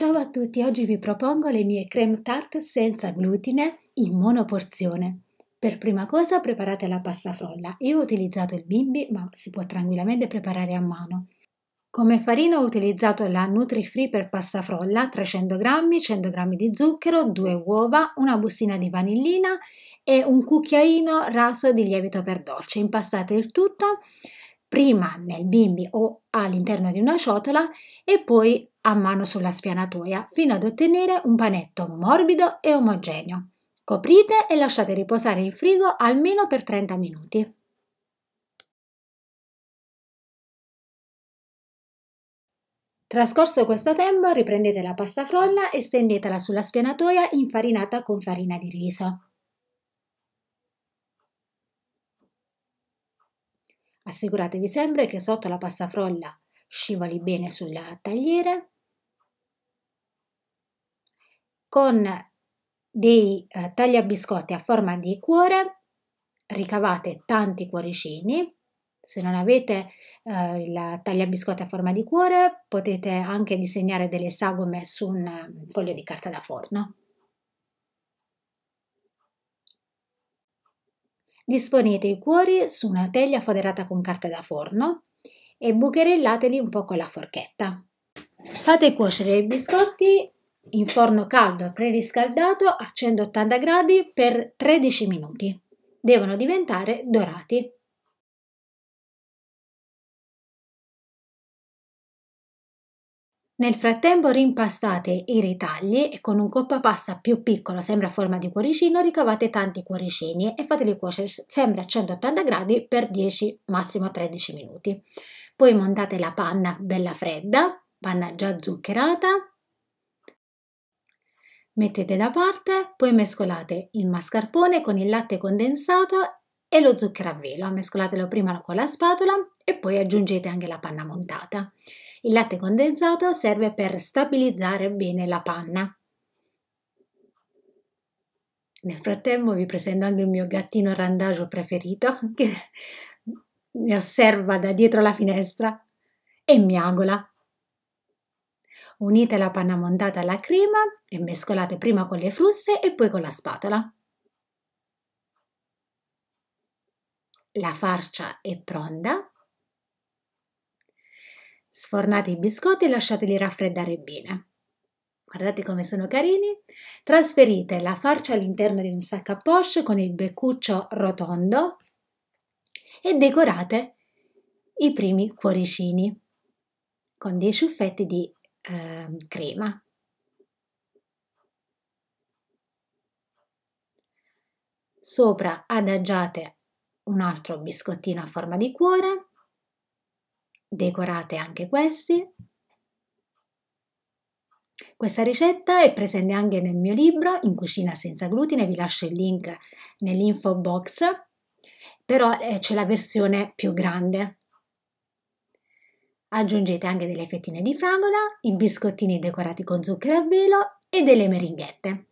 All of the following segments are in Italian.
Ciao a tutti, oggi vi propongo le mie creme tart senza glutine in monoporzione. Per prima cosa preparate la pasta frolla. Io ho utilizzato il bimbi, ma si può tranquillamente preparare a mano. Come farina ho utilizzato la Nutri-Free per pasta frolla, 300 g, 100 g di zucchero, 2 uova, una bustina di vanillina e un cucchiaino raso di lievito per dolce. Impastate il tutto prima nel bimbi o all'interno di una ciotola e poi a mano sulla spianatoia fino ad ottenere un panetto morbido e omogeneo. Coprite e lasciate riposare in frigo almeno per 30 minuti. Trascorso questo tempo riprendete la pasta frolla e stendetela sulla spianatoia infarinata con farina di riso. Assicuratevi sempre che sotto la pasta frolla scivoli bene sulla tagliera con dei eh, tagliabiscotti a forma di cuore ricavate tanti cuoricini se non avete eh, la tagliabiscotti a forma di cuore potete anche disegnare delle sagome su un eh, foglio di carta da forno Disponete i cuori su una teglia foderata con carta da forno e bucherellateli un po' con la forchetta. Fate cuocere i biscotti in forno caldo preriscaldato a 180 gradi per 13 minuti. Devono diventare dorati. Nel frattempo rimpastate i ritagli e con un coppa pasta più piccolo, sembra a forma di cuoricino, ricavate tanti cuoricini e fateli cuocere sempre a 180 gradi per 10, massimo 13 minuti. Poi montate la panna bella fredda, panna già zuccherata, mettete da parte, poi mescolate il mascarpone con il latte condensato e lo zucchero a velo, mescolatelo prima con la spatola e poi aggiungete anche la panna montata. Il latte condensato serve per stabilizzare bene la panna. Nel frattempo vi presento anche il mio gattino randagio preferito che mi osserva da dietro la finestra e miagola. Unite la panna montata alla crema e mescolate prima con le fruste e poi con la spatola. La farcia è pronta Sfornate i biscotti e lasciateli raffreddare bene. Guardate come sono carini. Trasferite la farcia all'interno di un sacco a poche con il beccuccio rotondo e decorate i primi cuoricini con dei ciuffetti di eh, crema. Sopra adagiate un altro biscottino a forma di cuore Decorate anche questi. Questa ricetta è presente anche nel mio libro In cucina senza glutine, vi lascio il link nell'info box, però eh, c'è la versione più grande. Aggiungete anche delle fettine di fragola, i biscottini decorati con zucchero a velo e delle meringhette.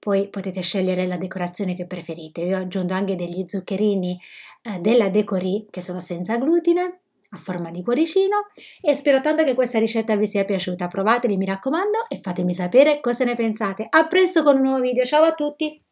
Poi potete scegliere la decorazione che preferite. Io aggiunto anche degli zuccherini eh, della Decorì che sono senza glutine a forma di cuoricino e spero tanto che questa ricetta vi sia piaciuta. Provateli, mi raccomando, e fatemi sapere cosa ne pensate. A presto con un nuovo video. Ciao a tutti!